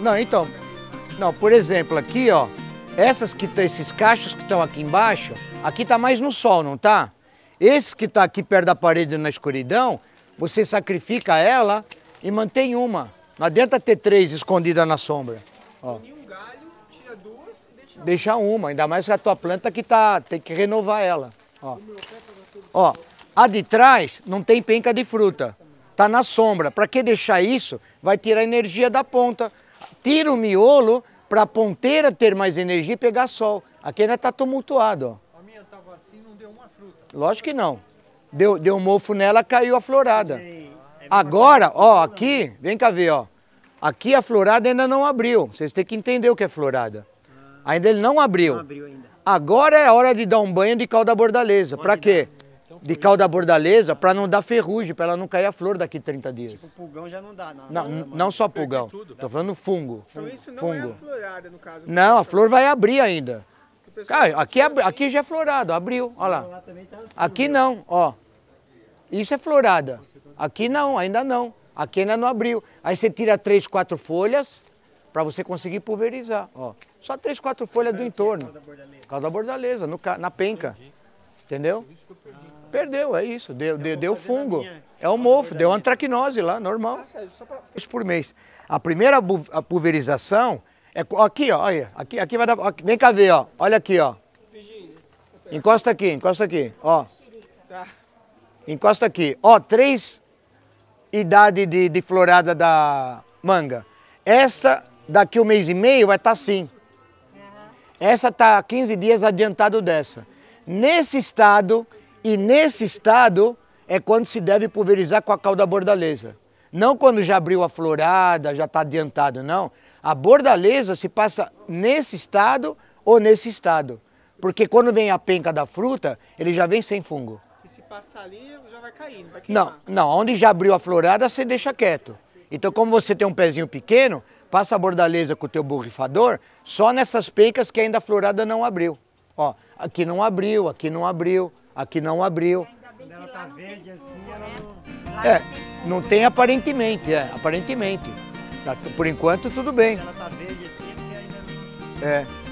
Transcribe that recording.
Não, então, não, por exemplo, aqui, ó, essas que esses cachos que estão aqui embaixo, aqui tá mais no sol, não tá? Esse que tá aqui perto da parede na escuridão, você sacrifica ela e mantém uma. Não adianta ter três escondidas na sombra. Ó. um galho, tira duas e deixa uma. Deixa uma, ainda mais que a tua planta que tá, tem que renovar ela. Ó. ó, a de trás não tem penca de fruta. Está na sombra. Para que deixar isso? Vai tirar energia da ponta. Tira o miolo para a ponteira ter mais energia e pegar sol. Aqui ainda está tumultuado. Ó. A minha estava assim não deu uma fruta. Lógico que não. Deu, deu um mofo nela, caiu a florada. É Agora, tá ó, aqui, vem cá ver, ó. Aqui a florada ainda não abriu. Vocês têm que entender o que é florada. Ah. Ainda ele não abriu. Agora é hora de dar um banho de calda bordaleza. Para quê? Então de calda bordaleza para não dar ferrugem, para ela não cair a flor daqui 30 tipo, dias. Tipo, pulgão já não dá, não. Não, não, não só pulgão. Tô falando fungo. Então isso não é fungo. é florada, no caso. Não, a né? flor vai abrir ainda. Cara, aqui, é é aqui assim. já é florado, abriu, olha lá. Tá assim, aqui não, ó. Isso é florada. Aqui não, ainda não. Aqui ainda não abriu. Aí você tira três, quatro folhas para você conseguir pulverizar, ó. Só três, quatro folhas do entorno. Calda bordaleza, no, na penca. Entendeu? Perdeu, é isso. Deu, deu, deu tá fungo. É o mofo, tá deu antracnose lá, normal. Isso é por mês. A primeira pulverização é aqui, ó. Olha, aqui, aqui vai dar. Aqui, vem cá ver, ó. Olha aqui, ó. Encosta aqui, encosta aqui, ó. Tá. Encosta aqui. Ó, três idade de, de florada da manga. Esta, daqui um mês e meio, vai estar tá assim. Essa tá 15 dias adiantado dessa. Nesse estado, e nesse estado, é quando se deve pulverizar com a cauda bordaleza. Não quando já abriu a florada, já está adiantado, não. A bordaleza se passa nesse estado ou nesse estado. Porque quando vem a penca da fruta, ele já vem sem fungo. E se passar ali, já vai cair, não vai queimar. Não, não. Onde já abriu a florada, você deixa quieto. Então, como você tem um pezinho pequeno, passa a bordaleza com o teu borrifador só nessas pencas que ainda a florada não abriu. Ó, aqui não abriu, aqui não abriu, aqui não abriu. Quando ela tá verde assim, né? ela não... É, não tem aparentemente, é, aparentemente. Tá, por enquanto tudo bem. Ela tá verde assim, é porque ainda não... É.